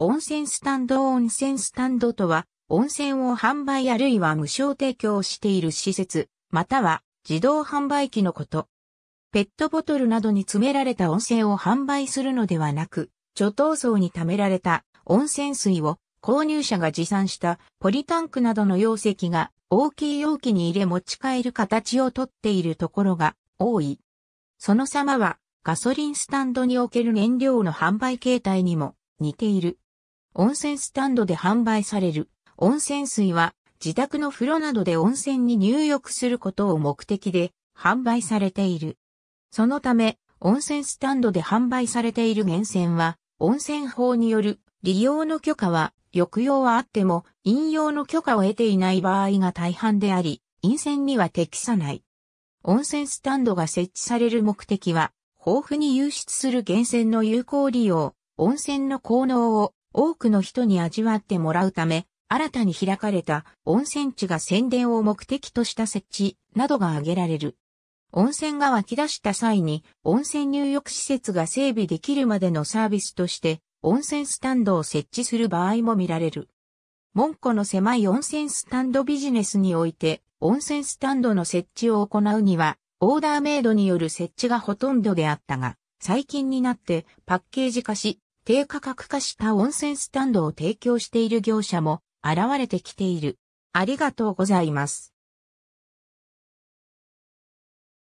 温泉スタンド温泉スタンドとは、温泉を販売あるいは無償提供している施設、または自動販売機のこと。ペットボトルなどに詰められた温泉を販売するのではなく、貯湯槽に貯められた温泉水を購入者が持参したポリタンクなどの容積が大きい容器に入れ持ち帰る形をとっているところが多い。その様はガソリンスタンドにおける燃料の販売形態にも似ている。温泉スタンドで販売される。温泉水は自宅の風呂などで温泉に入浴することを目的で販売されている。そのため、温泉スタンドで販売されている源泉は、温泉法による利用の許可は、抑揚はあっても、飲用の許可を得ていない場合が大半であり、陰泉には適さない。温泉スタンドが設置される目的は、豊富に湧出する源泉の有効利用、温泉の効能を多くの人に味わってもらうため、新たに開かれた温泉地が宣伝を目的とした設置などが挙げられる。温泉が湧き出した際に温泉入浴施設が整備できるまでのサービスとして温泉スタンドを設置する場合も見られる。門戸の狭い温泉スタンドビジネスにおいて温泉スタンドの設置を行うにはオーダーメイドによる設置がほとんどであったが最近になってパッケージ化し低価格化した温泉スタンドを提供している業者も現れてきている。ありがとうございます。